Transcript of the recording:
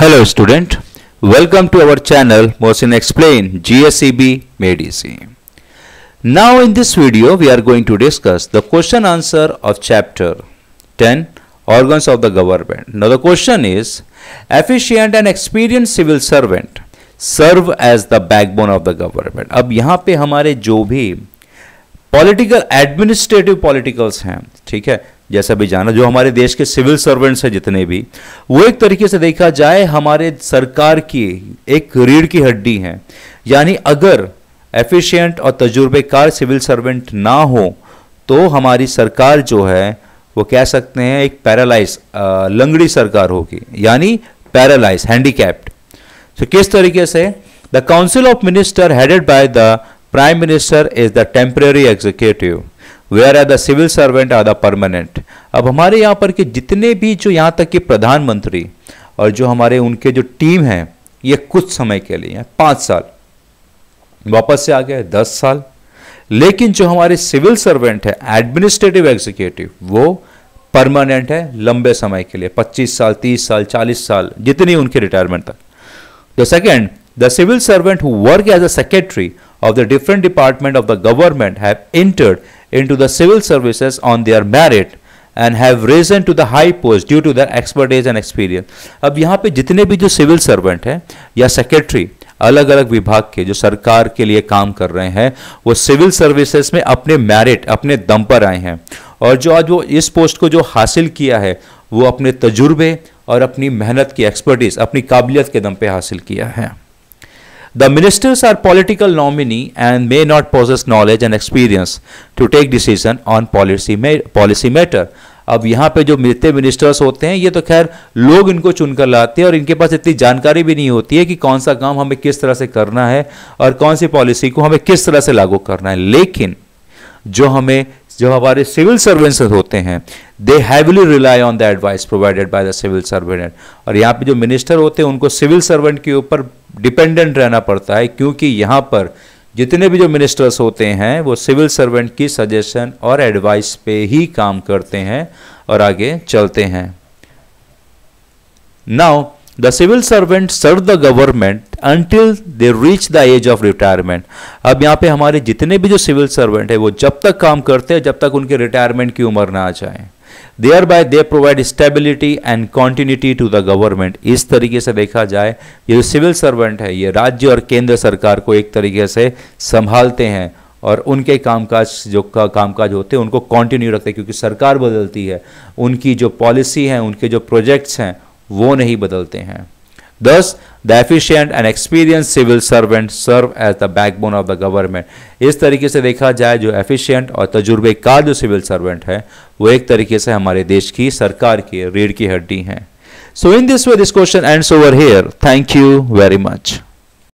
Hello student welcome to our channel Mohsin explain GSCB medicine now in this video we are going to discuss the question answer of chapter ten organs of the government now the question is efficient and experience civil servant serve as the backbone of the government अब यहां पर हमारे जो भी political administrative politicals हैं ठीक है जैसा भी जाना जो हमारे देश के सिविल सर्वेंट्स हैं जितने भी वो एक तरीके से देखा जाए हमारे सरकार की एक रीढ़ की हड्डी है यानी अगर एफिशिएंट और तजुर्बेकार सिविल सर्वेंट ना हो तो हमारी सरकार जो है वो कह सकते हैं एक पैरालाइज लंगड़ी सरकार होगी यानी पैरालाइज हैंडीकैप्ड तो किस तरीके से the council of minister headed by the prime minister is the temporary executive where are the civil servant are the permanent अब हमारे यहाँ पर के जितने भी जो यहाँ तक के प्रधानमंत्री और जो हमारे उनके जो टीम है ये कुछ समय के लिए हैं पाँच साल वापस से आ गए दस साल लेकिन जो हमारे सिविल सर्वेंट है एडमिनिस्ट्रेटिव एग्जीक्यूटिव वो परमानेंट है लंबे समय के लिए 25 साल 30 साल 40 साल जितनी उनके रिटायरमेंट तक the second the civil servant who work as a secretary of the different department of the government have entered into the civil services on their merit and have risen to the high post due to their expertise and experience अब यहाँ पे जितने भी जो civil servant हैं या secretary अलग अलग विभाग के जो सरकार के लिए काम कर रहे हैं वो सिविल सर्विसेज में अपने मैरिट अपने दम पर आए हैं और जो आज वो इस पोस्ट को जो हासिल किया है वो अपने तजुर्बे और अपनी मेहनत की एक्सपर्टीज़ अपनी काबिलियत के दम पे हासिल किया है The ministers are political nominee and may not possess knowledge and experience to take decision on policy policy matter. अब यहाँ पे जो मिलते मिनिस्टर्स होते हैं ये तो खैर लोग इनको चुनकर लाते हैं और इनके पास इतनी जानकारी भी नहीं होती है कि कौन सा काम हमें किस तरह से करना है और कौन सी पॉलिसी को हमें किस तरह से लागू करना है लेकिन जो हमें जो हमारे सिविल सर्वेंट्स होते हैं they heavily rely on the advice provided by the civil servant और यहाँ पे जो मिनिस्टर होते हैं उनको सिविल सर्वेंट के ऊपर डिपेंडेंट रहना पड़ता है क्योंकि यहाँ पर जितने भी जो मिनिस्टर्स होते हैं वो सिविल सर्वेंट की सजेशन और एडवाइस पे ही काम करते हैं और आगे चलते हैं now the civil servant serve the government until they reach the age of retirement अब यहाँ पे हमारे जितने भी जो सिविल सर्वेंट है वो जब तक काम करते हैं जब तक उनके रिटायरमेंट की उम्र ना आ जाए there they provide stability and continuity to the government इस तरीके से देखा जाए ये जो सिविल सर्वेंट है ये राज्य और केंद्र सरकार को एक तरीके से संभालते हैं और उनके कामकाज जो का कामकाज होते हैं उनको कॉन्टिन्यू रखते हैं क्योंकि सरकार बदलती है उनकी जो पॉलिसी है उनके जो प्रोजेक्ट्स हैं वो नहीं बदलते हैं thus the efficient and experience civil servant serve as the backbone of the government इस तरीके से देखा जाए जो एफिशियंट और तजुर्बेकार जो सिविल सर्वेंट है वो एक तरीके से हमारे देश की सरकार की रीढ़ की हड्डी हैं so in this way this question and answer here thank you very much